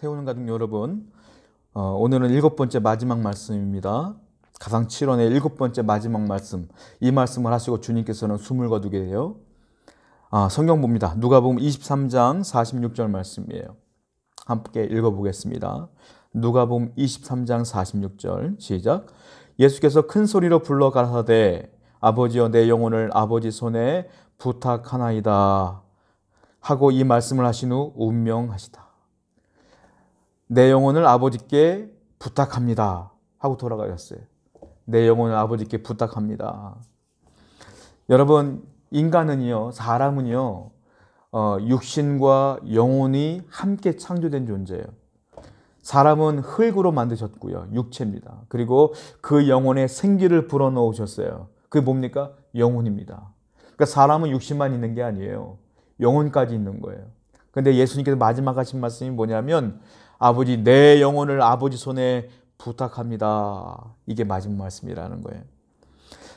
세우는 가족 여러분, 어, 오늘은 일곱 번째 마지막 말씀입니다. 가상 7원의 일곱 번째 마지막 말씀. 이 말씀을 하시고 주님께서는 숨을 거두게 해요. 아, 성경 봅니다. 누가 보면 23장 46절 말씀이에요. 함께 읽어보겠습니다. 누가 보면 23장 46절 시작. 예수께서 큰 소리로 불러 가라사대 아버지여 내 영혼을 아버지 손에 부탁하나이다 하고 이 말씀을 하신 후 운명하시다. 내 영혼을 아버지께 부탁합니다. 하고 돌아가셨어요. 내 영혼을 아버지께 부탁합니다. 여러분, 인간은요, 사람은요, 어, 육신과 영혼이 함께 창조된 존재예요. 사람은 흙으로 만드셨고요. 육체입니다. 그리고 그 영혼의 생기를 불어넣으셨어요. 그게 뭡니까? 영혼입니다. 그러니까 사람은 육신만 있는 게 아니에요. 영혼까지 있는 거예요. 근데 예수님께서 마지막 하신 말씀이 뭐냐면 아버지 내 영혼을 아버지 손에 부탁합니다. 이게 마지막 말씀이라는 거예요.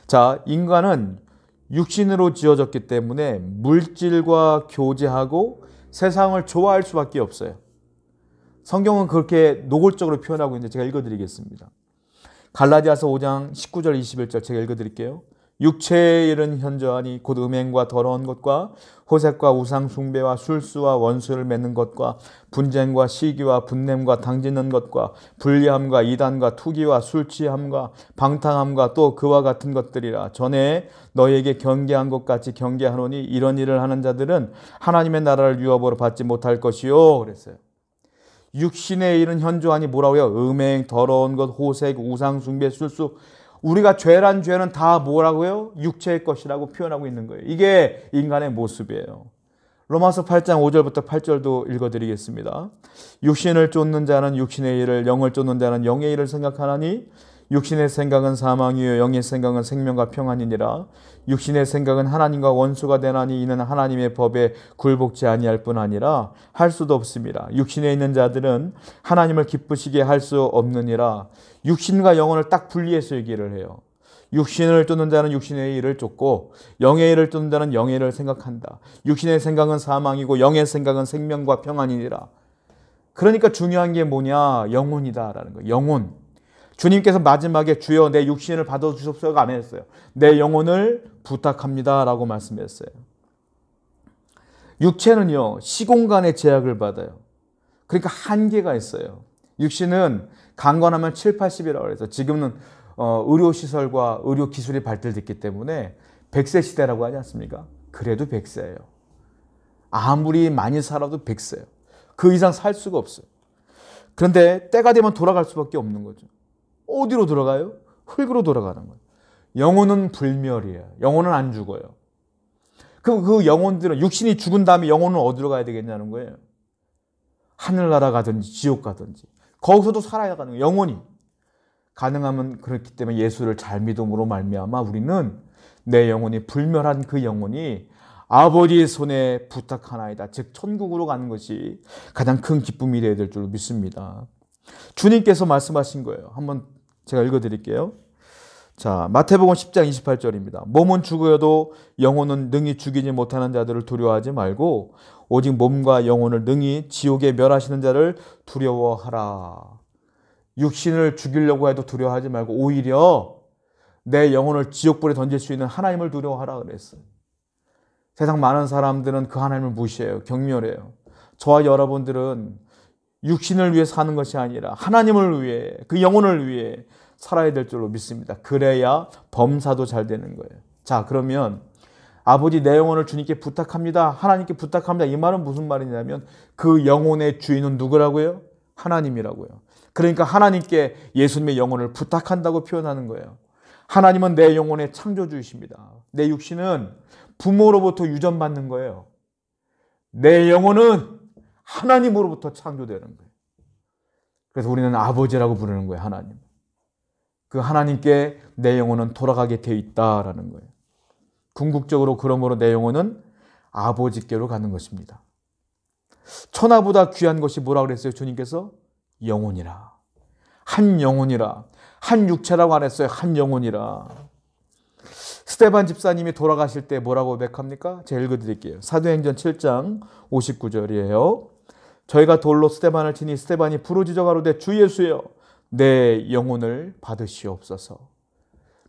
자, 인간은 육신으로 지어졌기 때문에 물질과 교제하고 세상을 좋아할 수밖에 없어요. 성경은 그렇게 노골적으로 표현하고 있는데 제가 읽어드리겠습니다. 갈라디아서 5장 19절 21절 제가 읽어드릴게요. 육체의 이런 현저하니 곧 음행과 더러운 것과 호색과 우상 숭배와 술수와 원수를 맺는 것과 분쟁과 시기와 분냄과 당짓는 것과 불리함과 이단과 투기와 술취함과 방탕함과 또 그와 같은 것들이라 전에 너에게 경계한 것 같이 경계하노니 이런 일을 하는 자들은 하나님의 나라를 유업으로 받지 못할 것이요 그랬어요. 육신의 이런 현저하니 뭐라고요? 음행, 더러운 것, 호색, 우상 숭배, 술수 우리가 죄란 죄는 다 뭐라고요? 육체의 것이라고 표현하고 있는 거예요. 이게 인간의 모습이에요. 로마서 8장 5절부터 8절도 읽어드리겠습니다. 육신을 쫓는 자는 육신의 일을, 영을 쫓는 자는 영의 일을 생각하나니 육신의 생각은 사망이요 영의 생각은 생명과 평안이니라 육신의 생각은 하나님과 원수가 되나니 이는 하나님의 법에 굴복지 아니할 뿐 아니라 할 수도 없습니다. 육신에 있는 자들은 하나님을 기쁘시게 할 수 없느니라 육신과 영혼을 딱 분리해서 얘기를 해요. 육신을 뚫는 자는 육신의 일을 쫓고 영의 일을 뚫는 자는 영의 일을 생각한다. 육신의 생각은 사망이고 영의 생각은 생명과 평안이니라. 그러니까 중요한 게 뭐냐? 영혼이다라는 거. 예요 영혼. 주님께서 마지막에 주여 내 육신을 받아주십소서가안 했어요. 내 영혼을 부탁합니다. 라고 말씀했어요. 육체는요, 시공간의 제약을 받아요. 그러니까 한계가 있어요. 육신은 강건하면 7, 80이라고 해서 지금은 어, 의료시설과 의료기술이 발달됐기 때문에 100세 시대라고 하지 않습니까? 그래도 100세예요. 아무리 많이 살아도 100세예요. 그 이상 살 수가 없어요. 그런데 때가 되면 돌아갈 수밖에 없는 거죠. 어디로 돌아가요? 흙으로 돌아가는 거예요. 영혼은 불멸이에요. 영혼은 안 죽어요. 그럼 그 영혼들은 육신이 죽은 다음에 영혼은 어디로 가야 되겠냐는 거예요. 하늘나라 가든지 지옥 가든지 거기서도 살아야 가는 거예요. 영혼이 가능하면 그렇기 때문에 예수를 잘 믿음으로 말미암아 우리는 내 영혼이 불멸한 그 영혼이 아버지의 손에 부탁하나이다. 즉 천국으로 가는 것이 가장 큰 기쁨이 되어야 될 줄 믿습니다. 주님께서 말씀하신 거예요. 한번 제가 읽어 드릴게요. 자, 마태복음 10장 28절입니다. 몸은 죽어도 영혼은 능히 죽이지 못하는 자들을 두려워하지 말고 오직 몸과 영혼을 능히 지옥에 멸하시는 자를 두려워하라. 육신을 죽이려고 해도 두려워하지 말고 오히려 내 영혼을 지옥불에 던질 수 있는 하나님을 두려워하라 그랬어요. 세상 많은 사람들은 그 하나님을 무시해요. 경멸해요. 저와 여러분들은 육신을 위해 사는 것이 아니라 하나님을 위해 그 영혼을 위해 살아야 될 줄로 믿습니다. 그래야 범사도 잘 되는 거예요. 자, 그러면 아버지 내 영혼을 주님께 부탁합니다. 하나님께 부탁합니다. 이 말은 무슨 말이냐면 그 영혼의 주인은 누구라고요? 하나님이라고요. 그러니까 하나님께 예수님의 영혼을 부탁한다고 표현하는 거예요. 하나님은 내 영혼의 창조주이십니다. 내 육신은 부모로부터 유전받는 거예요. 내 영혼은 하나님으로부터 창조되는 거예요. 그래서 우리는 아버지라고 부르는 거예요, 하나님. 그 하나님께 내 영혼은 돌아가게 돼 있다라는 거예요. 궁극적으로 그러므로 내 영혼은 아버지께로 가는 것입니다. 천하보다 귀한 것이 뭐라 그랬어요? 주님께서 영혼이라. 한 영혼이라. 한 육체라고 안 했어요. 한 영혼이라. 스테반 집사님이 돌아가실 때 뭐라고 백합니까? 제가 읽어드릴게요. 사도행전 7장 59절이에요. 저희가 돌로 스테반을 치니 스테반이 부르짖어 가로되 주 예수여 내 영혼을 받으시옵소서.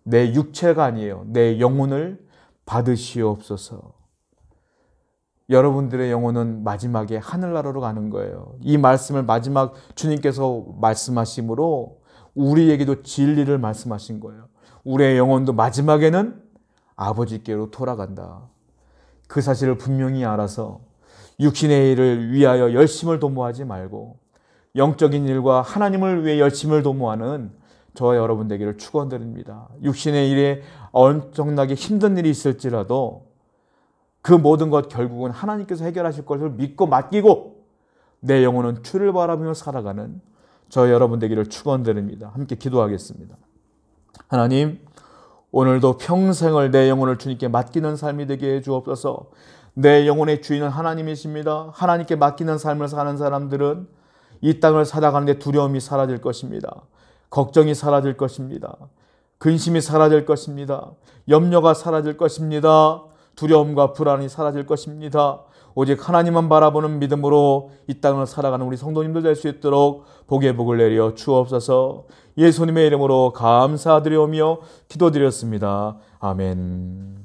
내 육체가 아니에요. 내 영혼을 받으시옵소서. 여러분들의 영혼은 마지막에 하늘나라로 가는 거예요. 이 말씀을 마지막 주님께서 말씀하심으로 우리에게도 진리를 말씀하신 거예요. 우리의 영혼도 마지막에는 아버지께로 돌아간다. 그 사실을 분명히 알아서 육신의 일을 위하여 열심을 도모하지 말고 영적인 일과 하나님을 위해 열심을 도모하는 저와 여러분 되기를 축원드립니다. 육신의 일에 엄청나게 힘든 일이 있을지라도 그 모든 것 결국은 하나님께서 해결하실 것을 믿고 맡기고 내 영혼은 주를 바라며 살아가는 저 여러분 되기를 축원드립니다. 함께 기도하겠습니다. 하나님 오늘도 평생을 내 영혼을 주님께 맡기는 삶이 되게 해 주옵소서. 내 영혼의 주인은 하나님이십니다. 하나님께 맡기는 삶을 사는 사람들은 이 땅을 살아가는데 두려움이 사라질 것입니다. 걱정이 사라질 것입니다. 근심이 사라질 것입니다. 염려가 사라질 것입니다. 두려움과 불안이 사라질 것입니다. 오직 하나님만 바라보는 믿음으로 이 땅을 살아가는 우리 성도님들 될수 있도록 복의 복을 내려 주옵소서 예수님의 이름으로 감사드리오며 기도드렸습니다. 아멘.